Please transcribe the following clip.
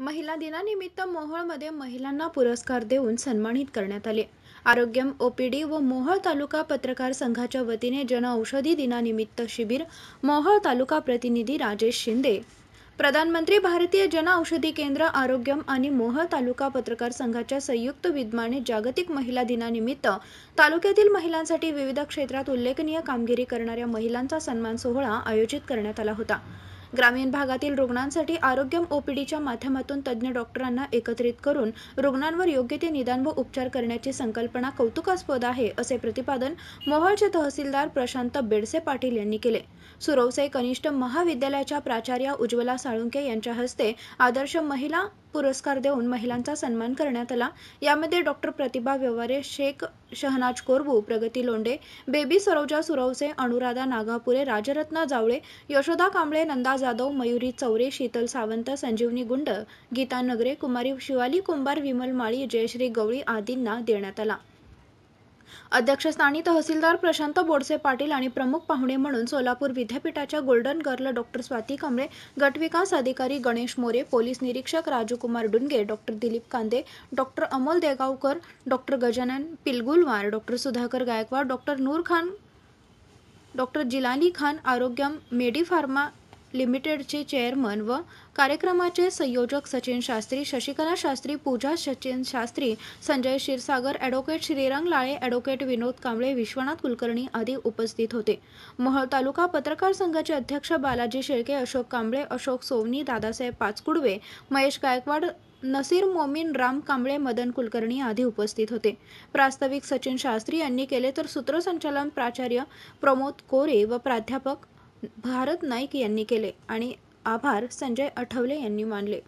महिला दिनानिमित्त मोहोळमध्ये महिलांना पुरस्कार देऊन सन्मानित करण्यात आले आरोग्यम ओपीडी व मोहोळ तालुका पत्रकार संघाच्या वतीने जनऔषधी दिनानिमित्त शिबिर मोहोळ तालुका प्रतिनिधी राजेश शिंदे प्रधानमंत्री भारतीय औषधी केंद्र आरोग्यम आणि मोहळ तालुका पत्रकार संघाच्या संयुक्त विद्यमाने जागतिक महिला दिनानिमित्त तालुक्यातील महिलांसाठी विविध क्षेत्रात उल्लेखनीय कामगिरी करणाऱ्या महिलांचा सन्मान सोहळा आयोजित करण्यात आला होता ग्रामीण भागातील रुग्णांसाठी आरोग्यम ओपीडीच्या माध्यमातून तज्ज्ञ डॉक्टरांना एकत्रित करून रुग्णांवर योग्य ते निदान व उपचार करण्याची संकल्पना कौतुकास्पद आहे असे प्रतिपादन मोहोळचे तहसीलदार प्रशांत बेडसे पाटील यांनी केले सुरवसे कनिष्ठ महाविद्यालयाच्या प्राचार्या उज्ज्वला साळुंके यांच्या हस्ते आदर्श महिला पुरस्कार देऊन महिलांचा सन्मान करण्यात आला यामध्ये डॉक्टर प्रतिभा व्यवहारे शेख शहनाज कोरबू प्रगती लोंडे बेबी सरोजा सुरवसे अनुराधा नागापुरे राजरत्न जावळे यशोदा कांबळे नंदा जाधव मयुरी चौरे शीतल सावंत संजीवनी गुंड गीता नगरे कुमारी शिवाली कुंभार विमल माळी जयश्री गवळी आदींना देण्यात आला अध्यक्षस्थानी तहसीलदार प्रशांत बोडसे पाटील आणि प्रमुख पाहुणे म्हणून सोलापूर विद्यापीठाच्या golden girl doctor Swati Kamble गटविकास अधिकारी गणेश मोरे पोलीस निरीक्षक राजूकुमार डुंगे doctor Dilip Kande doctor Amol Degaonkar doctor Gajanan Pilgulwar doctor Sudhakar Gaikwad doctor Noor Khan doctor Jilani Khan Arogyam medi pharma लिमिटेडचे चेअरमन व कार्यक्रमाचे संयोजक सचिन शास्त्री शशिकला शास्त्री पूजा सचिन शास्त्री संजय क्षीरसागर ॲडव्होकेट श्रीरंग लाळे ॲडव्होकेट विनोद कांबळे विश्वनाथ कुलकर्णी आदी उपस्थित होते महळ तालुका पत्रकार संघाचे अध्यक्ष बालाजी शेळके अशोक कांबळे अशोक सोवनी दादासाहेब पाचकुडवे महेश गायकवाड नसीर मोमीन राम कांबळे मदन कुलकर्णी आदी उपस्थित होते प्रास्ताविक सचिन शास्त्री यांनी केले तर सूत्रसंचालन प्राचार्य प्रमोद कोरे व प्राध्यापक भारत नाईक यांनी केले आणि आभार संजय आठवले यांनी मानले